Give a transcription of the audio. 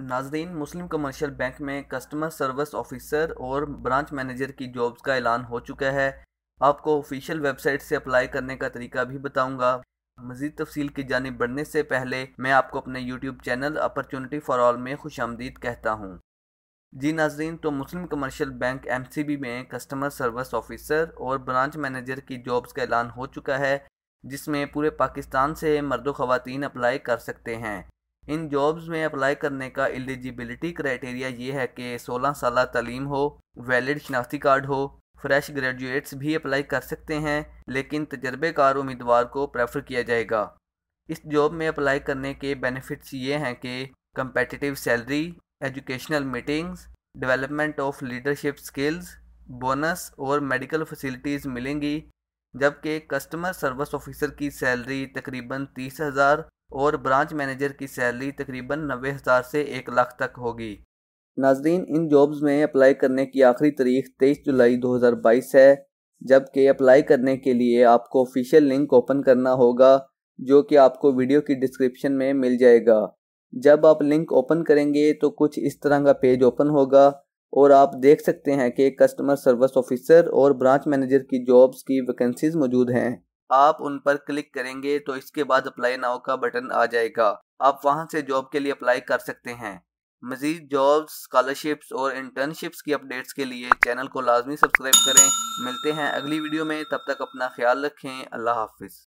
नाजरीन मुस्लिम कमर्शियल बैंक में customer service officer और ब्रांच मैनेजर की जॉब्स का ऐलान हो चुका है आपको ऑफिशियल वेबसाइट से अप्लाई करने का तरीका भी बताऊंगा मजीद तफसील की जानब बढ़ने से पहले मैं आपको अपने YouTube channel opportunity for all में खुश आमदीद कहता हूँ जी नाजरीन तो Muslim Commercial Bank M C B में कस्टमर सर्विस ऑफिसर और ब्रांच मैनेजर की जॉब्स का ऐलान हो चुका है जिसमें पूरे पाकिस्तान से मर्द ख़वान अप्लाई कर सकते हैं इन जॉब्स में अप्लाई करने का एलिजिबिलिटी क्राइटेरिया ये है कि 16 साल तलीम हो वैलिड शनाख्ती कार्ड हो फ्रेश ग्रेजुएट्स भी अप्लाई कर सकते हैं लेकिन तजर्बेकार उम्मीदवार को प्रेफर किया जाएगा इस जॉब में अप्लाई करने के बेनिफिट्स ये हैं कि competitive salary educational meetings development of leadership skills bonus और मेडिकल फैसिलिटीज़ मिलेंगी जबकि कस्टमर सर्विस ऑफिसर की सैलरी तकरीबन तीस हज़ार और ब्रांच मैनेजर की सैलरी तकरीबन नबे हज़ार से एक लाख तक होगी नाजरीन इन जॉब्स में अप्लाई करने की आखिरी तारीख तेईस जुलाई 2022 है जबकि अप्लाई करने के लिए आपको ऑफिशियल लिंक ओपन करना होगा जो कि आपको वीडियो की डिस्क्रिप्शन में मिल जाएगा जब आप लिंक ओपन करेंगे तो कुछ इस तरह का पेज ओपन होगा और आप देख सकते हैं कि कस्टमर सर्विस ऑफिसर और ब्रांच मैनेजर की जॉब्स की वैकेंसीज मौजूद हैं आप उन पर क्लिक करेंगे तो इसके बाद अप्लाई नाउ का बटन आ जाएगा आप वहां से जॉब के लिए अप्लाई कर सकते हैं मजीद जॉब स्कॉलरशिप्स और इंटर्नशिप्स की अपडेट्स के लिए चैनल को लाजमी सब्सक्राइब करें मिलते हैं अगली वीडियो में तब तक अपना ख्याल रखें अल्लाह हाफिज़